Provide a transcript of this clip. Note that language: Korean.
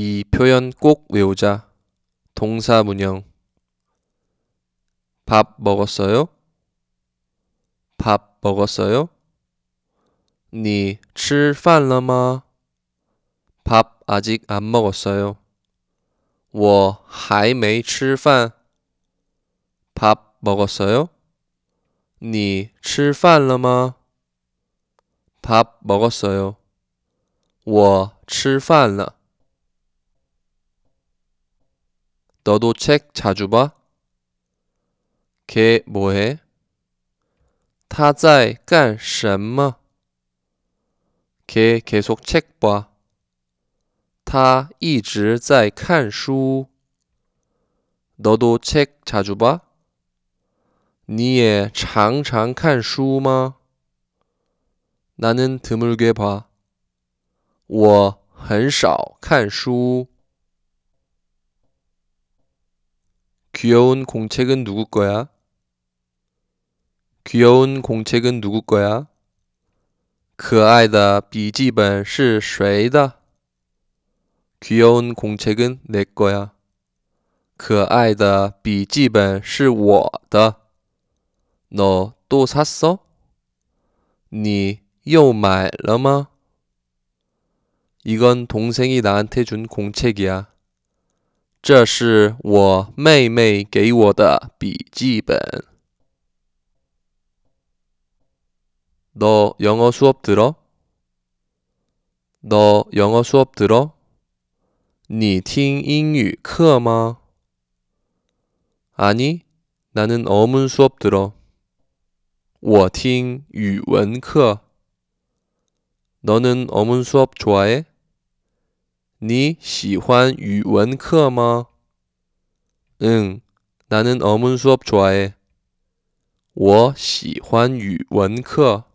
이 표현 꼭 외우자. 동사문형. 밥 먹었어요? 밥 먹었어요? 你吃饭了吗?밥 아직 안 먹었어요. 我还没吃饭.밥 먹었어요? 你吃饭了吗?밥 먹었어요. 我吃饭了. 너도 책 자주 봐? 걔 뭐해? 他在干什么?걔 계속 책 봐. 他一直在看书. 너도 책 자주 봐? 你也常常看书吗? 나는 드물게 봐. 我很少看书. 귀여운 공책은 누구 거야? 귀여운 공책은 누구 거야? 可爱的笔记本是谁的? 귀여운 공책은 내 거야. 可爱的笔记本是我的.너또 샀어? 你又买了吗? 이건 동생이 나한테 준 공책이야. 这是我妹妹给我的笔记本。너 영어 수업 들어? 너 영어 수업 들어? 你听英语课吗? 아니, 나는 어문 수업 들어. 我听语文课. 너는 어문 수업 좋아해? 你喜欢语文课吗？嗯，나는어문수업좋아해我喜欢语文课。